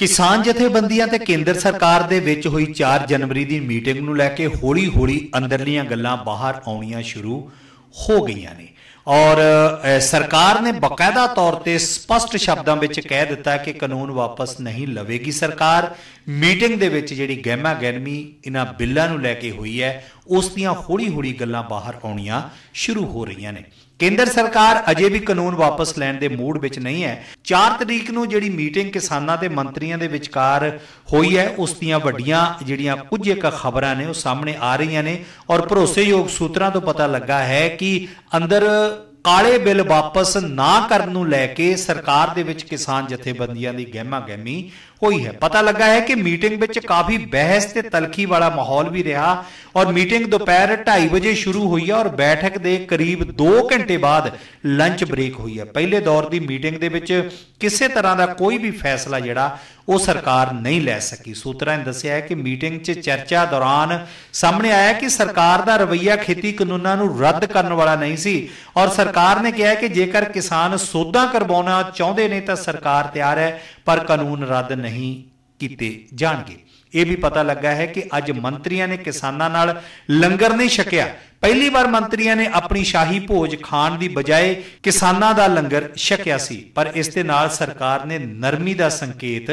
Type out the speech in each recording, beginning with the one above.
ਕਿਸਾਨ ਜਥੇਬੰਦੀਆਂ ਤੇ ਕੇਂਦਰ ਸਰਕਾਰ ਦੇ ਵਿੱਚ ਹੋਈ 4 ਜਨਵਰੀ ਦੀ ਮੀਟਿੰਗ ਨੂੰ ਲੈ ਕੇ ਹੌਲੀ-ਹੌਲੀ ਅੰਦਰਲੀਆਂ ਗੱਲਾਂ ਬਾਹਰ ਆਉਣੀਆਂ ਸ਼ੁਰੂ ਹੋ ਗਈਆਂ ਨੇ ਔਰ ਸਰਕਾਰ ਨੇ ਬਕਾਇਦਾ ਤੌਰ ਤੇ ਸਪਸ਼ਟ ਸ਼ਬਦਾਂ ਵਿੱਚ ਕਹਿ ਦਿੱਤਾ ਕਿ ਕਾਨੂੰਨ ਵਾਪਸ ਨਹੀਂ ਲਵੇਗੀ ਸਰਕਾਰ ਮੀਟਿੰਗ ਦੇ ਵਿੱਚ ਜਿਹੜੀ ਗਹਿਮਾ ਗਹਿਮੀ ਇਹਨਾਂ ਬਿੱਲਾਂ ਨੂੰ ਲੈ ਕੇ ਹੋਈ ਹੈ ਉਸ ਦੀਆਂ ਹੌਲੀ-ਹੌਲੀ ਗੱਲਾਂ ਬਾਹਰ ਆਉਣੀਆਂ ਸ਼ੁਰੂ ਹੋ ਰਹੀਆਂ ਨੇ ਕੇਂਦਰ ਸਰਕਾਰ ਅਜੇ ਵੀ ਕਾਨੂੰਨ ਵਾਪਸ ਲੈਣ ਦੇ ਮੂਡ ਵਿੱਚ ਨਹੀਂ ਹੈ 4 ਤਰੀਕ ਨੂੰ ਜਿਹੜੀ ਮੀਟਿੰਗ ਕਿਸਾਨਾਂ ਤੇ ਮੰਤਰੀਆਂ ਦੇ ਵਿਚਕਾਰ ਹੋਈ ਹੈ ਉਸ ਦੀਆਂ ਵੱਡੀਆਂ ਜਿਹੜੀਆਂ ਕੁਝ ਇੱਕ ਖਬਰਾਂ ਨੇ ਉਹ ਸਾਹਮਣੇ ਆ ਰਹੀਆਂ ਨੇ ਔਰ ਭਰੋਸੇਯੋਗ ਸੂਤਰਾਂ ਤੋਂ ਪਤਾ ਲੱਗਾ ਹੈ ਕਿ ਅੰਦਰ ਕਾਲੇ ਬਿੱਲ ਵਾਪਸ ਨਾ ਕਰਨ ਨੂੰ ਲੈ ਕੇ ਸਰਕਾਰ ਦੇ ਵਿੱਚ ਕਿਸਾਨ ਜਥੇਬੰਦੀਆਂ ਦੀ ਗਹਿਮਾ ਗਹਿਮੀ ਹੋਈ ਹੈ ਪਤਾ ਲੱਗਾ ਹੈ ਕਿ ਮੀਟਿੰਗ ਵਿੱਚ ਕਾਫੀ ਬਹਿਸ ਤੇ ਤਲਖੀ ਵਾਲਾ ਮਾਹੌਲ ਵੀ ਰਿਹਾ ਔਰ ਮੀਟਿੰਗ ਦੁਪਹਿਰ 2:30 ਵਜੇ ਸ਼ੁਰੂ ਹੋਈ ਹੈ ਔਰ ਬੈਠਕ ਦੇ ਕਰੀਬ 2 ਘੰਟੇ ਬਾਅਦ ਲੰਚ ਬ੍ਰੇਕ ਹੋਈ ਹੈ ਪਹਿਲੇ ਦੌਰ ਦੀ ਮੀਟਿੰਗ ਦੇ ਵਿੱਚ ਕਿਸੇ ਤਰ੍ਹਾਂ ਦਾ ਕੋਈ ਵੀ ਫੈਸਲਾ ਜਿਹੜਾ ਉਹ ਸਰਕਾਰ ਨਹੀਂ ਲੈ ਸਕੀ ਸੂਤਰਾਂ ਨੇ ਦੱਸਿਆ ਹੈ ਕਿ ਮੀਟਿੰਗ 'ਚ ਚਰਚਾ ਦੌਰਾਨ ਸਾਹਮਣੇ ਆਇਆ ਕਿ ਸਰਕਾਰ ਦਾ ਰਵਈਆ ਖੇਤੀ ਕਾਨੂੰਨਾਂ ਨੂੰ ਰੱਦ ਕਰਨ ਵਾਲਾ ਨਹੀਂ ਸੀ ਔਰ ਸਰਕਾਰ ਨੇ ਕਿਹਾ ਕਿ ਜੇਕਰ ਕਿਸਾਨ ਸੋਧਾਂ ਕਰਵਾਉਣਾ ਚਾਹੁੰਦੇ ਨੇ ਤਾਂ ਸਰਕਾਰ ਤਿਆਰ ਹੈ ਪਰ ਕਾਨੂੰਨ ਰੱਦ ਨਹੀਂ ਕੀਤੇ ਜਾਣਗੇ ਇਹ ਵੀ ਪਤਾ ਲੱਗਾ ਹੈ ਕਿ ਅੱਜ ਮੰਤਰੀਆਂ ਨੇ ਕਿਸਾਨਾਂ ਨਾਲ ਲੰਗਰ ਨਹੀਂ ਛਕਿਆ ਪਹਿਲੀ ਵਾਰ ਮੰਤਰੀਆਂ ਨੇ ਆਪਣੀ ਸ਼ਾਹੀ ਭੋਜ ਖਾਣ ਦੀ ਬਜਾਏ ਕਿਸਾਨਾਂ ਦਾ ਲੰਗਰ ਛਕਿਆ ਸੀ ਪਰ ਇਸ ਦੇ ਨਾਲ ਸਰਕਾਰ ਨੇ ਨਰਮੀ ਦਾ ਸੰਕੇਤ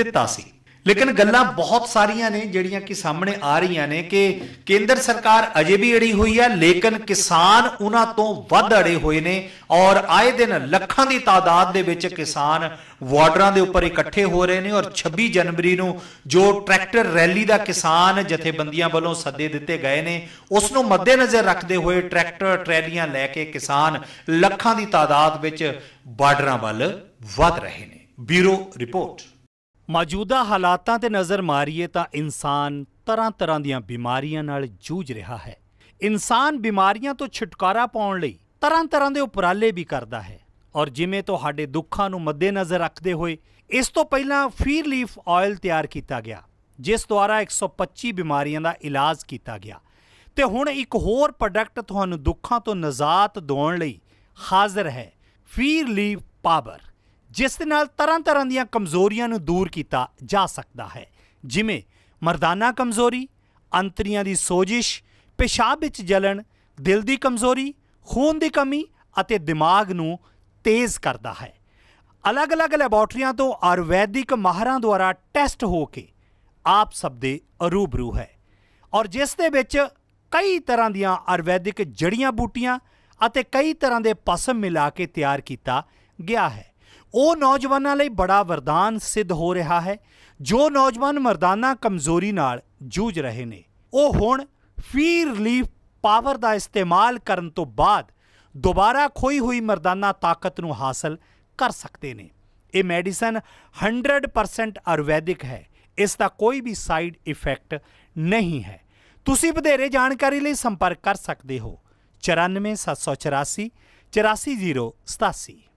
ਦਿੱਤਾ ਸੀ ਲੇਕਿਨ ਗੱਲਾਂ ਬਹੁਤ ਸਾਰੀਆਂ ਨੇ ਜਿਹੜੀਆਂ ਕਿ ਸਾਹਮਣੇ ਆ ਰਹੀਆਂ ਨੇ ਕਿ ਕੇਂਦਰ ਸਰਕਾਰ ਅਜੇ ਵੀ ਅੜੀ ਹੋਈ ਹੈ ਲੇਕਿਨ ਕਿਸਾਨ ਉਹਨਾਂ ਤੋਂ ਵੱਧ ਅੜੇ ਹੋਏ ਨੇ ਔਰ ਆਏ ਦਿਨ ਲੱਖਾਂ ਦੀ ਤਾਦਾਦ ਦੇ ਵਿੱਚ ਕਿਸਾਨ ਵਾਰਡਰਾਂ ਦੇ ਉੱਪਰ ਇਕੱਠੇ ਹੋ ਰਹੇ ਨੇ ਔਰ 26 ਜਨਵਰੀ ਨੂੰ ਜੋ ਟਰੈਕਟਰ ਰੈਲੀ ਦਾ ਕਿਸਾਨ ਜਥੇਬੰਦੀਆਂ ਵੱਲੋਂ ਸੱਦੇ ਦਿੱਤੇ ਗਏ ਨੇ ਉਸ ਨੂੰ ਮੱਦੇਨਜ਼ਰ ਰੱਖਦੇ ਹੋਏ ਟਰੈਕਟਰ ਟਰੈਲੀਆਂ ਲੈ ਕੇ ਕਿਸਾਨ ਲੱਖਾਂ ਦੀ ਤਾਦਾਦ ਵਿੱਚ ਬਾਰਡਰਾਂ ਵੱਲ ਵੱਧ ਰਹੇ ਨੇ ਬਿਊਰੋ ਰਿਪੋਰਟ ਮੌਜੂਦਾ ਹਾਲਾਤਾਂ ਤੇ ਨਜ਼ਰ ਮਾਰੀਏ ਤਾਂ ਇਨਸਾਨ ਤਰ੍ਹਾਂ-ਤਰ੍ਹਾਂ ਦੀਆਂ ਬਿਮਾਰੀਆਂ ਨਾਲ ਜੂਝ ਰਿਹਾ ਹੈ ਇਨਸਾਨ ਬਿਮਾਰੀਆਂ ਤੋਂ ਛੁਟਕਾਰਾ ਪਾਉਣ ਲਈ ਤਰ੍ਹਾਂ-ਤਰ੍ਹਾਂ ਦੇ ਉਪਰਾਲੇ ਵੀ ਕਰਦਾ ਹੈ ਔਰ ਜਿਵੇਂ ਤੁਹਾਡੇ ਦੁੱਖਾਂ ਨੂੰ ਮੱਦੇਨਜ਼ਰ ਰੱਖਦੇ ਹੋਏ ਇਸ ਤੋਂ ਪਹਿਲਾਂ ਫੀਰ ਲੀਫ ਆਇਲ ਤਿਆਰ ਕੀਤਾ ਗਿਆ ਜਿਸ ਦੁਆਰਾ 125 ਬਿਮਾਰੀਆਂ ਦਾ ਇਲਾਜ ਕੀਤਾ ਗਿਆ ਤੇ ਹੁਣ ਇੱਕ ਹੋਰ ਪ੍ਰੋਡਕਟ ਤੁਹਾਨੂੰ ਦੁੱਖਾਂ ਤੋਂ ਨਜ਼ਾਤ ਦਿਵਾਉਣ ਲਈ ਹਾਜ਼ਰ ਹੈ ਫੀਰ ਲੀਫ ਪਾਵਰ ਜਿਸ ਦੇ ਨਾਲ ਤਰ੍ਹਾਂ-ਤਰ੍ਹਾਂ ਦੀਆਂ ਕਮਜ਼ੋਰੀਆਂ ਨੂੰ ਦੂਰ ਕੀਤਾ ਜਾ ਸਕਦਾ ਹੈ ਜਿਵੇਂ ਮਰਦਾਨਾ ਕਮਜ਼ੋਰੀ ਅੰਤਰੀਆਂ ਦੀ ਸੋਜਿਸ਼ ਪਿਸ਼ਾਬ ਵਿੱਚ ਜਲਣ ਦਿਲ ਦੀ ਕਮਜ਼ੋਰੀ ਖੂਨ ਦੀ ਕਮੀ ਅਤੇ ਦਿਮਾਗ ਨੂੰ ਤੇਜ਼ ਕਰਦਾ ਹੈ ਅਲੱਗ-ਅਲੱਗ ਲੈਬੋਰਟਰੀਆਂ ਤੋਂ ਆਯੁਰਵੈਦਿਕ ਮਾਹਰਾਂ ਦੁਆਰਾ ਟੈਸਟ ਹੋ ਕੇ ਆਪ ਸਭ ਦੇ ਅਰੂਬਰੂ ਹੈ ਔਰ ਜਿਸ ਦੇ ਵਿੱਚ ਕਈ ਤਰ੍ਹਾਂ ਦੀਆਂ ਆਯੁਰਵੈਦਿਕ ਜੜੀਆਂ ਬੂਟੀਆਂ ਅਤੇ ਕਈ ਤਰ੍ਹਾਂ ਦੇ ਪਸਮ ਮਿਲਾ ਕੇ ਤਿਆਰ ਕੀਤਾ ਗਿਆ ਹੈ ਉਹ ਨੌਜਵਾਨਾਂ ਲਈ ਬੜਾ ਵਰਦਾਨ ਸਿੱਧ ਹੋ ਰਿਹਾ ਹੈ ਜੋ ਨੌਜਵਾਨ ਮਰਦਾਨਾ ਕਮਜ਼ੋਰੀ ਨਾਲ ਜੂਝ ਰਹੇ ਨੇ ਉਹ ਹੁਣ ਫੀ ਰਿਲੀਫ ਪਾਵਰ ਦਾ ਇਸਤੇਮਾਲ ਕਰਨ ਤੋਂ ਬਾਅਦ ਦੁਬਾਰਾ ਖੋਈ ਹੋਈ ਮਰਦਾਨਾ ਤਾਕਤ ਨੂੰ ਹਾਸਲ ਕਰ ਸਕਦੇ ਨੇ ਇਹ ਮੈਡੀਸਨ 100% ਆਯੁਰਵੈਦਿਕ ਹੈ ਇਸ ਦਾ ਕੋਈ ਵੀ ਸਾਈਡ ਇਫੈਕਟ ਨਹੀਂ ਹੈ ਤੁਸੀਂ ਵਧੇਰੇ ਜਾਣਕਾਰੀ ਲਈ ਸੰਪਰਕ ਕਰ ਸਕਦੇ ਹੋ 9474844087